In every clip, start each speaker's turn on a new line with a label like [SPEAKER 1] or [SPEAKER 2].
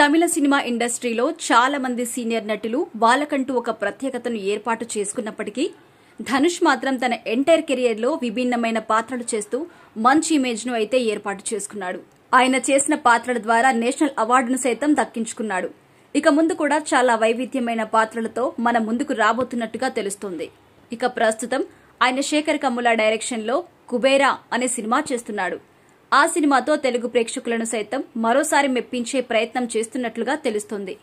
[SPEAKER 1] తమిళ cinema ఇండస్ట్రీలో చాలా మంది సీనియర్ నటులు వాళ్ళకంటూ ఒక ప్రత్యేకతను ఏర్పాటు చేసుకున్నప్పటికీ ధనుష్ మాత్రం తన ఎంటైర్ కెరియర్లో విభిన్నమైన పాత్రలు చేస్తూ మంచి ఇమేజ్ను అయితే ఏర్పాటు చేసుకున్నాడు ఆయన చేసిన పాత్రల ద్వారా నేషనల్ అవార్డును సైతం దక్కించుకున్నాడు ఇక ముందు కూడా చాలా వైవిధ్యమైన పాత్రలతో మన ముందుకు రాబోతున్నట్టుగా తెలుస్తోంది ఇక ప్రస్తుతం ఆయన శేఖర్ కమ్ముల డైరెక్షన్లో కుబేరా అనే సినిమా చేస్తున్నాడు ఆ సినిమాతో తెలుగు ప్రేక్షకులను సైతం మరోసారి మెప్పించే ప్రయత్నం చేస్తున్నట్లుగా తెలుస్తోంది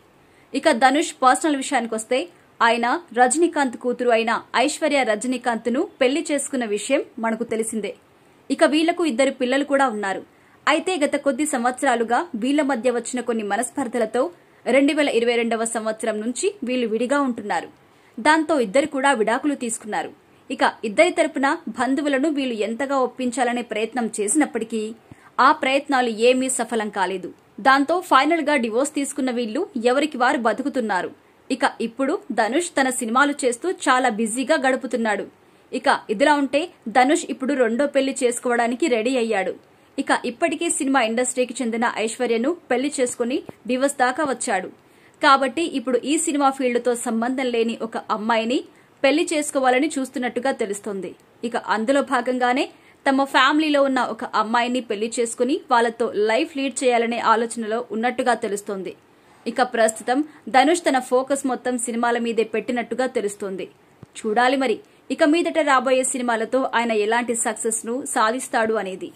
[SPEAKER 1] ఇక ధనుష్ పర్సనల్ విషయానికొస్తే ఆయన రజనీకాంత్ కూతురు అయిన ఐశ్వర్య రజనీకాంత్ను పెళ్లి చేసుకున్న విషయం మనకు తెలిసిందే ఇక వీళ్లకు ఇద్దరు పిల్లలు కూడా ఉన్నారు అయితే గత కొద్ది సంవత్సరాలుగా వీళ్ల మధ్య వచ్చిన కొన్ని మనస్పర్ధలతో రెండు వేల ఇరవై రెండవ సంవత్సరం నుంచి వీళ్లు విడిగా ఉంటున్నారు దాంతో ఇద్దరు కూడా విడాకులు తీసుకున్నారు ఇక ఇద్దరి తరపున బంధువులను వీళ్ళు ఎంతగా ఒప్పించాలనే ప్రయత్నం చేసినప్పటికీ ఆ ప్రయత్నాలు ఏమీ సఫలం కాలేదు దాంతో ఫైనల్గా డివోర్స్ తీసుకున్న వీళ్ళు ఎవరికి వారు బతుకుతున్నారు ఇక ఇప్పుడు ధనుష్ తన సినిమాలు చేస్తూ చాలా బిజీగా గడుపుతున్నాడు ఇక ఇదిలా ఉంటే ధనుష్ ఇప్పుడు రెండో పెళ్లి చేసుకోవడానికి రెడీ అయ్యాడు ఇక ఇప్పటికే సినిమా ఇండస్ట్రీకి చెందిన ఐశ్వర్యను పెళ్లి చేసుకుని డివోర్స్ దాకా వచ్చాడు కాబట్టి ఇప్పుడు ఈ సినిమా ఫీల్డ్తో సంబంధం లేని ఒక అమ్మాయిని పెళ్లి చేసుకోవాలని చూస్తున్నట్టుగా తెలుస్తోంది ఇక అందులో భాగంగానే తమ ఫ్యామిలీలో ఉన్న ఒక అమ్మాయిని పెళ్లి చేసుకుని వాళ్ళతో లైఫ్ లీడ్ చేయాలనే ఆలోచనలో ఉన్నట్టుగా తెలుస్తోంది ఇక ప్రస్తుతం ధనుష్ తన ఫోకస్ మొత్తం సినిమాల మీదే పెట్టినట్టుగా తెలుస్తోంది చూడాలి మరి ఇక మీదట రాబోయే సినిమాలతో ఆయన ఎలాంటి సక్సెస్ను సాధిస్తాడు అనేది